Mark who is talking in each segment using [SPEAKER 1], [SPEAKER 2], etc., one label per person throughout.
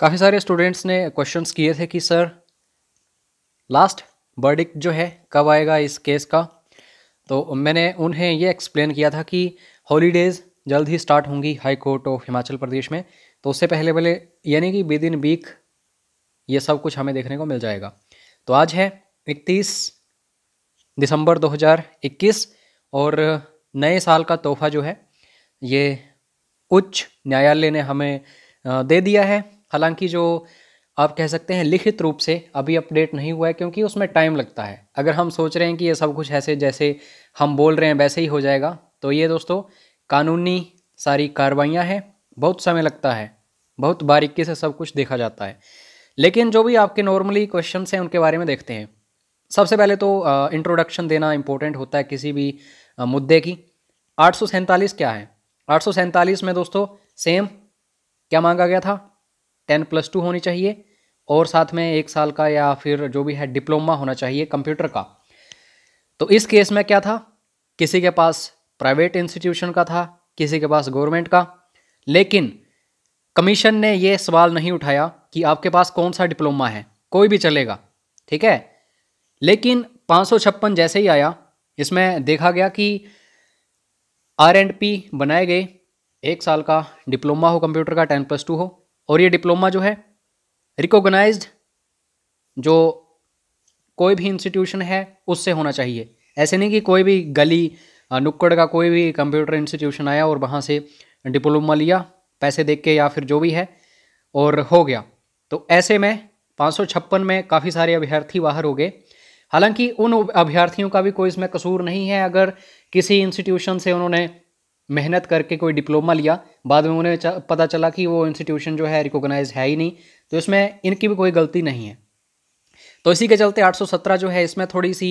[SPEAKER 1] काफ़ी सारे स्टूडेंट्स ने क्वेश्चंस किए थे कि सर लास्ट वर्डिक्ट जो है कब आएगा इस केस का तो मैंने उन्हें ये एक्सप्लेन किया था कि हॉलीडेज़ जल्द ही स्टार्ट होंगी high court of Himachal Pradesh में तो उससे पहले पहले यानी कि विद इन वीक ये सब कुछ हमें देखने को मिल जाएगा तो आज है इकतीस दिसंबर 2021 और नए साल का तोहफा जो है ये उच्च न्यायालय ने हमें दे दिया है हालांकि जो आप कह सकते हैं लिखित रूप से अभी अपडेट नहीं हुआ है क्योंकि उसमें टाइम लगता है अगर हम सोच रहे हैं कि ये सब कुछ ऐसे जैसे हम बोल रहे हैं वैसे ही हो जाएगा तो ये दोस्तों कानूनी सारी कार्रवाइयाँ हैं बहुत समय लगता है बहुत बारीकी से सब कुछ देखा जाता है लेकिन जो भी आपके नॉर्मली क्वेश्चन हैं उनके बारे में देखते हैं सबसे पहले तो इंट्रोडक्शन देना इम्पोर्टेंट होता है किसी भी आ, मुद्दे की आठ क्या है आठ में दोस्तों सेम क्या मांगा गया था टेन प्लस टू होनी चाहिए और साथ में एक साल का या फिर जो भी है डिप्लोमा होना चाहिए कंप्यूटर का तो इस केस में क्या था किसी के पास प्राइवेट इंस्टीट्यूशन का था किसी के पास गवर्नमेंट का लेकिन कमीशन ने यह सवाल नहीं उठाया कि आपके पास कौन सा डिप्लोमा है कोई भी चलेगा ठीक है लेकिन पाँच जैसे ही आया इसमें देखा गया कि आर एंड पी बनाए गए एक साल का डिप्लोमा हो कंप्यूटर का टेन प्लस टू हो और ये डिप्लोमा जो है रिकोगनाइज जो कोई भी इंस्टीट्यूशन है उससे होना चाहिए ऐसे नहीं कि कोई भी गली नुक्कड़ का कोई भी कंप्यूटर इंस्टीट्यूशन आया और वहाँ से डिप्लोमा लिया पैसे देख के या फिर जो भी है और हो गया तो ऐसे में पाँच में काफ़ी सारे अभ्यर्थी बाहर हो गए हालांकि उन अभ्यर्थियों का भी कोई इसमें कसूर नहीं है अगर किसी इंस्टीट्यूशन से उन्होंने मेहनत करके कोई डिप्लोमा लिया बाद में उन्हें पता चला कि वो इंस्टीट्यूशन जो है रिकोगनाइज है ही नहीं तो इसमें इनकी भी कोई गलती नहीं है तो इसी के चलते 817 जो है इसमें थोड़ी सी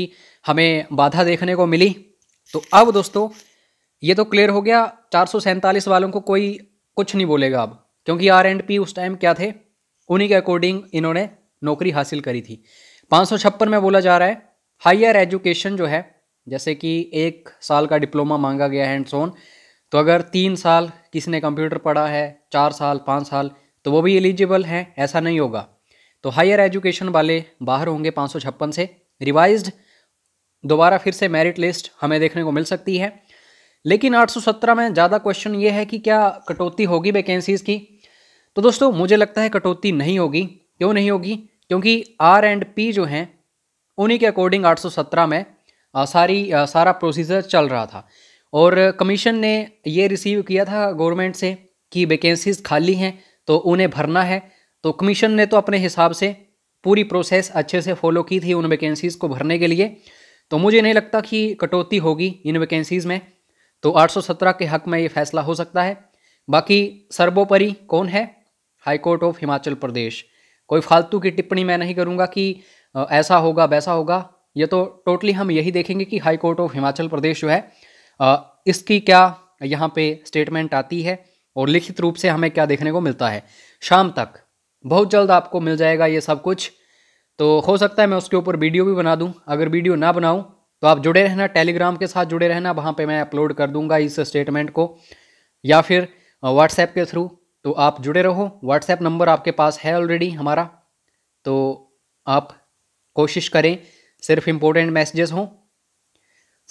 [SPEAKER 1] हमें बाधा देखने को मिली तो अब दोस्तों ये तो क्लियर हो गया चार वालों को कोई कुछ नहीं बोलेगा अब क्योंकि आर एंड पी उस टाइम क्या थे उन्हीं के अकॉर्डिंग इन्होंने नौकरी हासिल करी थी पाँच में बोला जा रहा है हायर एजुकेशन जो है जैसे कि एक साल का डिप्लोमा मांगा गया है एंड सोन तो अगर तीन साल किसी ने कंप्यूटर पढ़ा है चार साल पाँच साल तो वो भी एलिजिबल हैं ऐसा नहीं होगा तो हायर एजुकेशन वाले बाहर होंगे पाँच से रिवाइज दोबारा फिर से मेरिट लिस्ट हमें देखने को मिल सकती है लेकिन 817 में ज़्यादा क्वेश्चन ये है कि क्या कटौती होगी वैकेंसीज़ की तो दोस्तों मुझे लगता है कटौती नहीं होगी क्यों नहीं होगी क्योंकि आर एंड पी जो हैं उन्हीं के अकॉर्डिंग 817 में आ, सारी आ, सारा प्रोसीजर चल रहा था और कमीशन ने ये रिसीव किया था गवर्नमेंट से कि वैकेंसीज खाली हैं तो उन्हें भरना है तो कमीशन ने तो अपने हिसाब से पूरी प्रोसेस अच्छे से फॉलो की थी उन वैकेंसीज़ को भरने के लिए तो मुझे नहीं लगता कि कटौती होगी इन वैकेंसीज़ में तो 817 के हक में ये फैसला हो सकता है बाकी सर्वोपरि कौन है high court of Himachal Pradesh कोई फालतू की टिप्पणी मैं नहीं करूँगा कि ऐसा होगा वैसा होगा ये तो टोटली हम यही देखेंगे कि high court of Himachal Pradesh जो है इसकी क्या यहाँ पे स्टेटमेंट आती है और लिखित रूप से हमें क्या देखने को मिलता है शाम तक बहुत जल्द आपको मिल जाएगा ये सब कुछ तो हो सकता है मैं उसके ऊपर वीडियो भी बना दूँ अगर वीडियो ना बनाऊँ तो आप जुड़े रहना टेलीग्राम के साथ जुड़े रहना वहाँ पर मैं अपलोड कर दूंगा इस स्टेटमेंट को या फिर व्हाट्सएप के थ्रू तो आप जुड़े रहो व्हाट्सएप नंबर आपके पास है ऑलरेडी हमारा तो आप कोशिश करें सिर्फ इम्पोर्टेंट मैसेजेस हों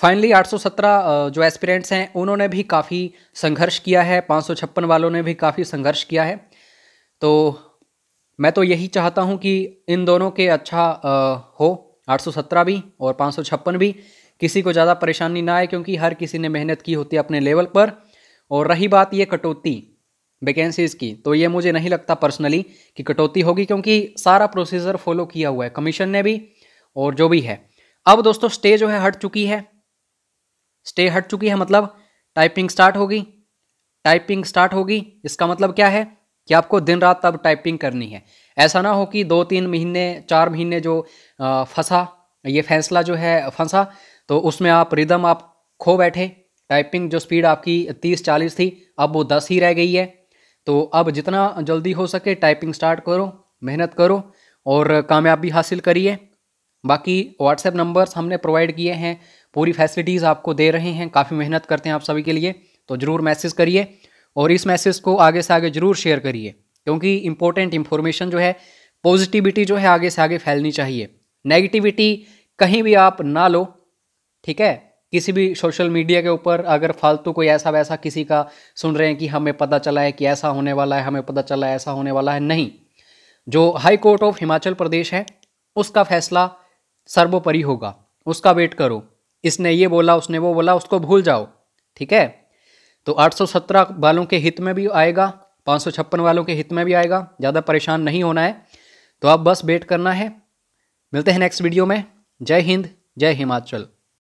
[SPEAKER 1] फाइनली 817 जो एस्पिरेंट्स हैं उन्होंने भी काफ़ी संघर्ष किया है पाँच वालों ने भी काफ़ी संघर्ष किया है तो मैं तो यही चाहता हूं कि इन दोनों के अच्छा हो 817 भी और पाँच भी किसी को ज़्यादा परेशानी ना आए क्योंकि हर किसी ने मेहनत की होती है अपने लेवल पर और रही बात ये कटौती वैकेंसीज़ की तो ये मुझे नहीं लगता पर्सनली कि कटौती होगी क्योंकि सारा प्रोसीजर फॉलो किया हुआ है कमीशन ने भी और जो भी है अब दोस्तों स्टे जो है हट चुकी है स्टे हट चुकी है मतलब टाइपिंग स्टार्ट होगी टाइपिंग स्टार्ट होगी इसका मतलब क्या है कि आपको दिन रात तब टाइपिंग करनी है ऐसा ना हो कि दो तीन महीने चार महीने जो फंसा ये फैसला जो है फंसा तो उसमें आप रिदम आप खो बैठे टाइपिंग जो स्पीड आपकी तीस चालीस थी अब वो दस ही रह गई है तो अब जितना जल्दी हो सके टाइपिंग स्टार्ट करो मेहनत करो और कामयाबी हासिल करिए बाकी व्हाट्सएप नंबर्स हमने प्रोवाइड किए हैं पूरी फैसिलिटीज़ आपको दे रहे हैं काफ़ी मेहनत करते हैं आप सभी के लिए तो ज़रूर मैसेज करिए और इस मैसेज को आगे से आगे ज़रूर शेयर करिए क्योंकि इंपॉर्टेंट इन्फॉर्मेशन जो है पॉजिटिविटी जो है आगे से आगे फैलनी चाहिए नेगेटिविटी कहीं भी आप ना लो ठीक है किसी भी सोशल मीडिया के ऊपर अगर फालतू कोई ऐसा वैसा किसी का सुन रहे हैं कि हमें पता चला है कि ऐसा होने वाला है हमें पता चला है ऐसा होने वाला है नहीं जो high court of Himachal Pradesh है उसका फैसला सर्वोपरि होगा उसका वेट करो इसने ये बोला उसने वो बोला उसको भूल जाओ ठीक है तो 817 वालों के हित में भी आएगा पाँच वालों के हित में भी आएगा ज़्यादा परेशान नहीं होना है तो आप बस वेट करना है मिलते हैं नेक्स्ट वीडियो में जय हिंद जय हिमाचल